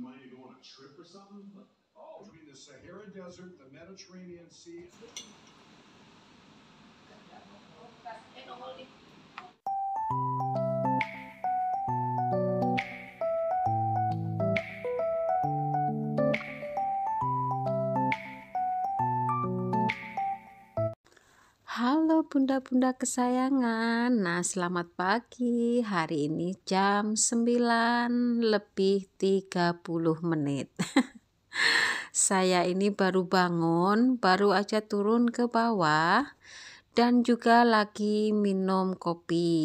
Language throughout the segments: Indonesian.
money to go on a trip or something? Like, oh, between the Sahara Desert, the Mediterranean Sea. bunda-bunda kesayangan. Nah, selamat pagi. Hari ini jam 9 lebih 30 menit. Saya ini baru bangun, baru aja turun ke bawah dan juga lagi minum kopi.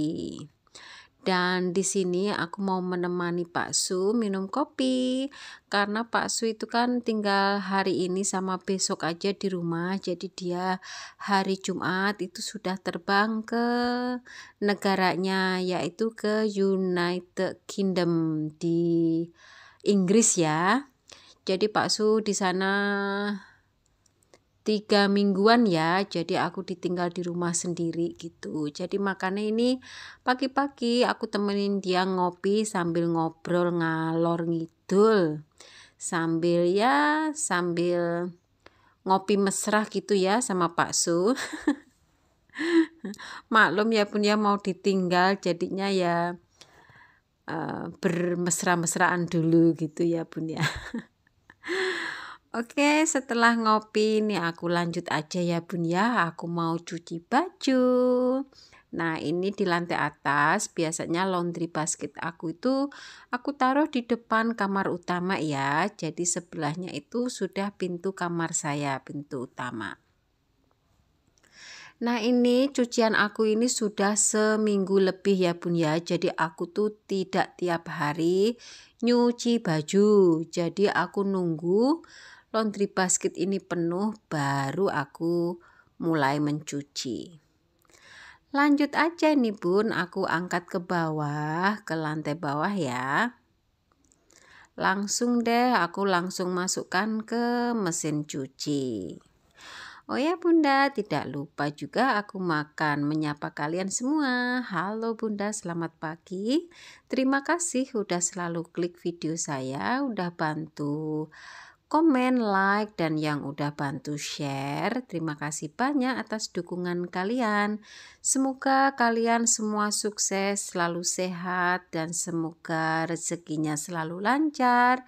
Dan di sini aku mau menemani Pak Su minum kopi karena Pak Su itu kan tinggal hari ini sama besok aja di rumah. Jadi dia hari Jumat itu sudah terbang ke negaranya yaitu ke United Kingdom di Inggris ya. Jadi Pak Su di sana tiga mingguan ya jadi aku ditinggal di rumah sendiri gitu jadi makannya ini pagi-pagi aku temenin dia ngopi sambil ngobrol ngalor ngidul sambil ya sambil ngopi mesra gitu ya sama Pak Su maklum ya pun ya mau ditinggal jadinya ya uh, bermesra-mesraan dulu gitu ya punya. ya Oke, setelah ngopi ini aku lanjut aja ya Bun ya. Aku mau cuci baju. Nah, ini di lantai atas biasanya laundry basket aku itu aku taruh di depan kamar utama ya. Jadi sebelahnya itu sudah pintu kamar saya, pintu utama. Nah ini cucian aku ini sudah seminggu lebih ya bun ya Jadi aku tuh tidak tiap hari nyuci baju Jadi aku nunggu laundry basket ini penuh baru aku mulai mencuci. Lanjut aja nih bun, aku angkat ke bawah, ke lantai bawah ya. Langsung deh, aku langsung masukkan ke mesin cuci. Oh ya bunda, tidak lupa juga aku makan menyapa kalian semua. Halo bunda, selamat pagi. Terima kasih udah selalu klik video saya, udah bantu komen, like, dan yang udah bantu share. Terima kasih banyak atas dukungan kalian. Semoga kalian semua sukses, selalu sehat, dan semoga rezekinya selalu lancar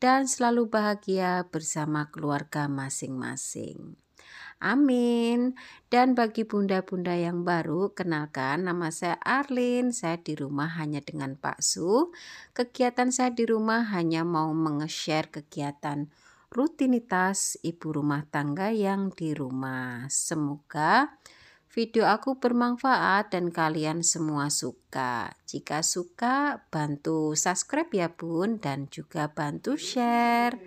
dan selalu bahagia bersama keluarga masing-masing. Amin. Dan bagi bunda-bunda yang baru, kenalkan nama saya Arlin. Saya di rumah hanya dengan Pak Su. Kegiatan saya di rumah hanya mau nge-share kegiatan rutinitas ibu rumah tangga yang di rumah. Semoga video aku bermanfaat dan kalian semua suka. Jika suka, bantu subscribe ya bun dan juga bantu share.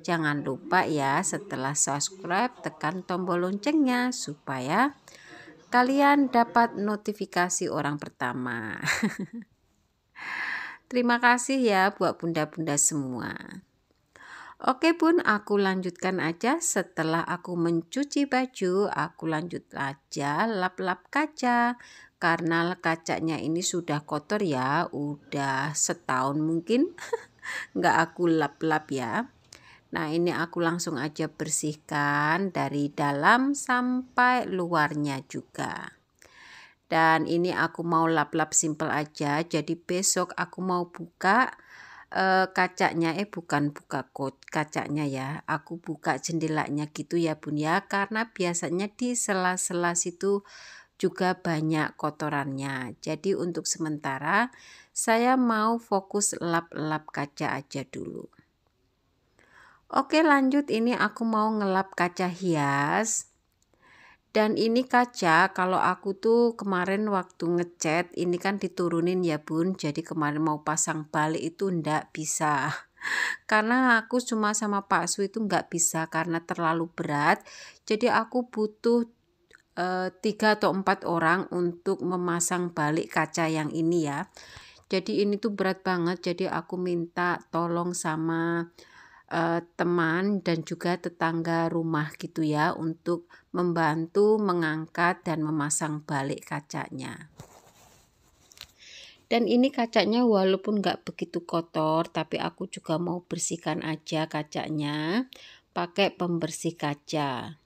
Jangan lupa ya setelah subscribe tekan tombol loncengnya supaya kalian dapat notifikasi orang pertama. Terima kasih ya buat bunda-bunda semua. Oke pun aku lanjutkan aja setelah aku mencuci baju aku lanjut aja lap-lap kaca karena kacanya ini sudah kotor ya udah setahun mungkin nggak aku lap-lap ya Nah ini aku langsung aja bersihkan dari dalam sampai luarnya juga dan ini aku mau lap-lap simple aja jadi besok aku mau buka Eh, kacanya eh bukan buka kot kacanya ya aku buka jendelanya gitu ya bun ya karena biasanya di sela-sela situ juga banyak kotorannya jadi untuk sementara saya mau fokus lap-lap kaca aja dulu Oke lanjut ini aku mau ngelap kaca hias dan ini kaca kalau aku tuh kemarin waktu ngecat ini kan diturunin ya bun. Jadi kemarin mau pasang balik itu ndak bisa. Karena aku cuma sama Pak Su itu nggak bisa karena terlalu berat. Jadi aku butuh eh, tiga atau empat orang untuk memasang balik kaca yang ini ya jadi ini tuh berat banget jadi aku minta tolong sama uh, teman dan juga tetangga rumah gitu ya untuk membantu mengangkat dan memasang balik kacanya. Dan ini kacanya walaupun nggak begitu kotor, tapi aku juga mau bersihkan aja kacanya pakai pembersih kaca.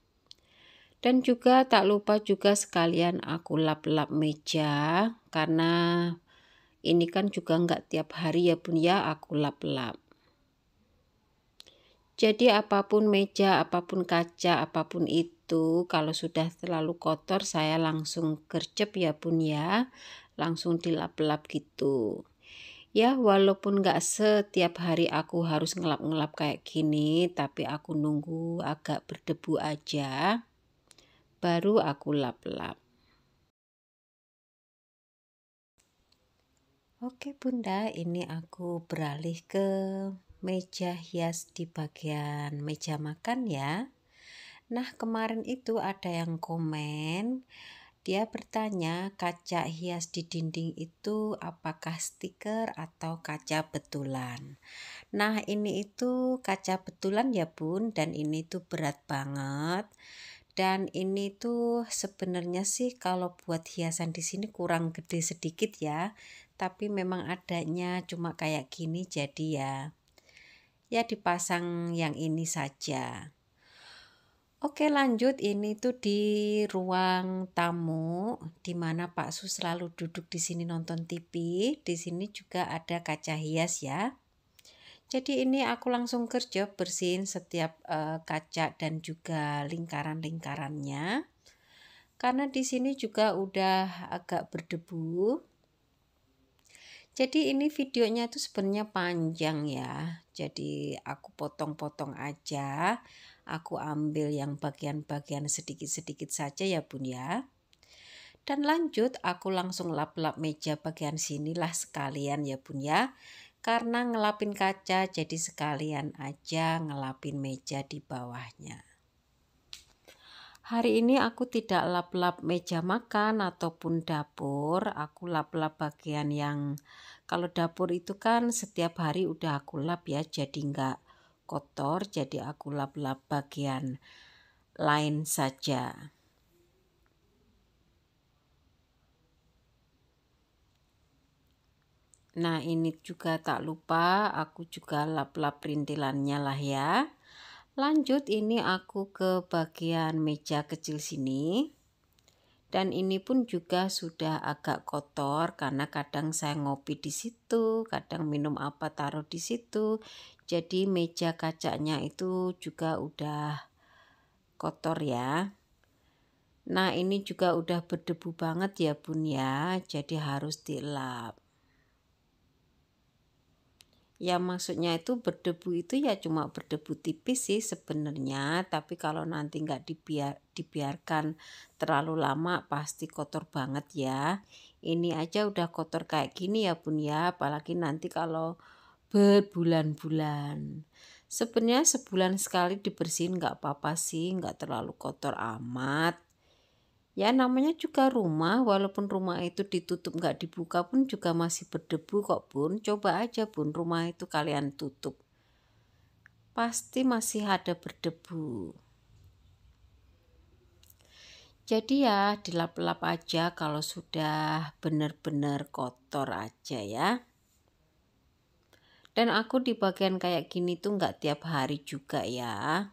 Dan juga tak lupa juga sekalian aku lap-lap meja karena ini kan juga nggak tiap hari ya bun ya aku lap-lap. Jadi apapun meja, apapun kaca, apapun itu, kalau sudah terlalu kotor saya langsung gercep ya bun ya, langsung dilap-lap gitu. Ya walaupun gak setiap hari aku harus ngelap-ngelap kayak gini, tapi aku nunggu agak berdebu aja, baru aku lap-lap. Oke bunda, ini aku beralih ke meja hias di bagian meja makan ya. Nah, kemarin itu ada yang komen, dia bertanya kaca hias di dinding itu apakah stiker atau kaca betulan. Nah, ini itu kaca betulan ya, Bun, dan ini tuh berat banget. Dan ini tuh sebenarnya sih kalau buat hiasan di sini kurang gede sedikit ya, tapi memang adanya cuma kayak gini jadi ya ya dipasang yang ini saja Oke lanjut ini tuh di ruang tamu di mana Pak Su selalu duduk di sini nonton TV. Di sini juga ada kaca hias ya. Jadi ini aku langsung kerja bersihin setiap uh, kaca dan juga lingkaran-lingkarannya. Karena di sini juga udah agak berdebu. Jadi ini videonya tuh sebenarnya panjang ya. Jadi aku potong-potong aja. Aku ambil yang bagian-bagian sedikit-sedikit saja ya bun ya. Dan lanjut aku langsung lap-lap meja bagian sinilah sekalian ya bun ya. Karena ngelapin kaca jadi sekalian aja ngelapin meja di bawahnya. Hari ini aku tidak lap-lap meja makan ataupun dapur, aku lap-lap bagian yang kalau dapur itu kan setiap hari udah aku lap ya, jadi nggak kotor, jadi aku lap-lap bagian lain saja. Nah ini juga tak lupa aku juga lap-lap perintilannya lah ya. Lanjut ini aku ke bagian meja kecil sini dan ini pun juga sudah agak kotor karena kadang saya ngopi di situ, kadang minum apa taruh di situ. Jadi meja kacanya itu juga udah kotor ya. Nah, ini juga udah berdebu banget ya, Bun ya. Jadi harus dilap ya maksudnya itu berdebu itu ya cuma berdebu tipis sih sebenarnya tapi kalau nanti nggak dibiar dibiarkan terlalu lama pasti kotor banget ya ini aja udah kotor kayak gini ya bun ya apalagi nanti kalau berbulan-bulan sebenarnya sebulan sekali dibersihin nggak apa-apa sih nggak terlalu kotor amat ya namanya juga rumah walaupun rumah itu ditutup nggak dibuka pun juga masih berdebu kok bun coba aja bun rumah itu kalian tutup pasti masih ada berdebu jadi ya dilap-lap aja kalau sudah benar-benar kotor aja ya dan aku di bagian kayak gini tuh nggak tiap hari juga ya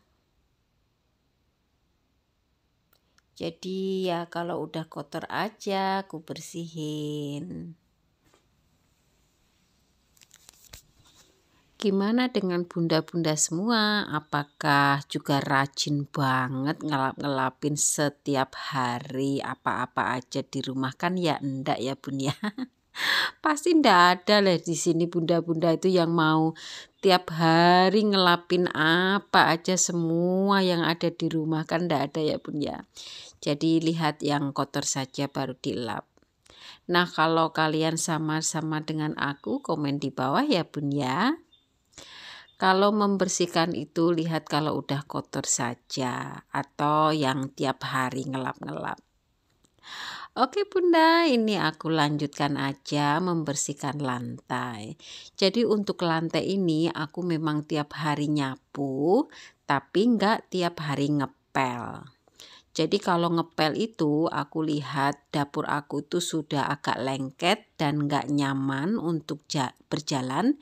Jadi ya kalau udah kotor aja aku bersihin. Gimana dengan bunda-bunda semua? Apakah juga rajin banget ngelap-ngelapin setiap hari apa-apa aja di rumah kan ya enggak ya bun ya? Pasti ndak ada lah di sini bunda-bunda itu yang mau tiap hari ngelapin apa aja semua yang ada di rumah kan ndak ada ya bun ya. Jadi lihat yang kotor saja baru dilap. Nah kalau kalian sama-sama dengan aku komen di bawah ya bun ya. Kalau membersihkan itu lihat kalau udah kotor saja atau yang tiap hari ngelap-ngelap. Oke Bunda, ini aku lanjutkan aja membersihkan lantai. Jadi untuk lantai ini aku memang tiap hari nyapu, tapi nggak tiap hari ngepel. Jadi kalau ngepel itu aku lihat dapur aku itu sudah agak lengket dan nggak nyaman untuk berjalan.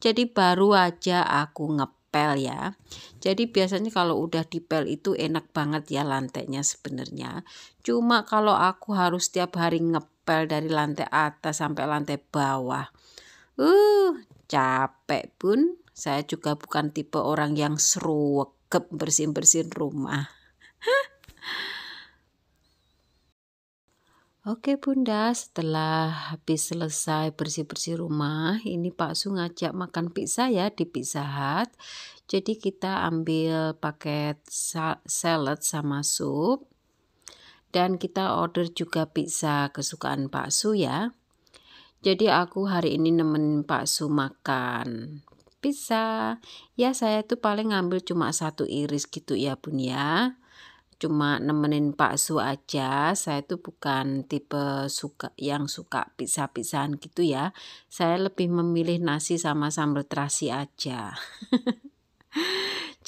Jadi baru aja aku ngepel dipel ya. Jadi biasanya kalau udah dipel itu enak banget ya lantainya sebenarnya. Cuma kalau aku harus setiap hari ngepel dari lantai atas sampai lantai bawah. Uh, capek pun. Saya juga bukan tipe orang yang seru bersihin-bersihin rumah. Oke bunda, setelah habis selesai bersih-bersih rumah, ini Pak Su ngajak makan pizza ya di Pizza Hut. Jadi kita ambil paket salad sama sup. Dan kita order juga pizza kesukaan Pak Su ya. Jadi aku hari ini nemenin Pak Su makan pizza. Ya saya tuh paling ngambil cuma satu iris gitu ya bun ya cuma nemenin Pak Su aja. Saya tuh bukan tipe suka yang suka pisah-pisahan gitu ya. Saya lebih memilih nasi sama sambal terasi aja.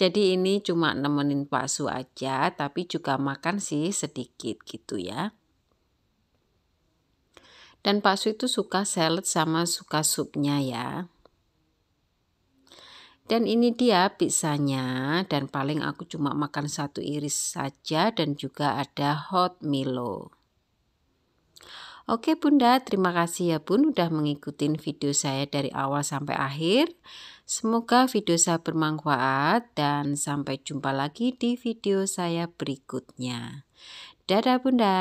Jadi ini cuma nemenin Pak Su aja, tapi juga makan sih sedikit gitu ya. Dan Pak Su itu suka salad sama suka supnya ya. Dan ini dia pizzanya dan paling aku cuma makan satu iris saja dan juga ada hot Milo. Oke Bunda, terima kasih ya Bun udah mengikuti video saya dari awal sampai akhir. Semoga video saya bermanfaat dan sampai jumpa lagi di video saya berikutnya. Dadah Bunda.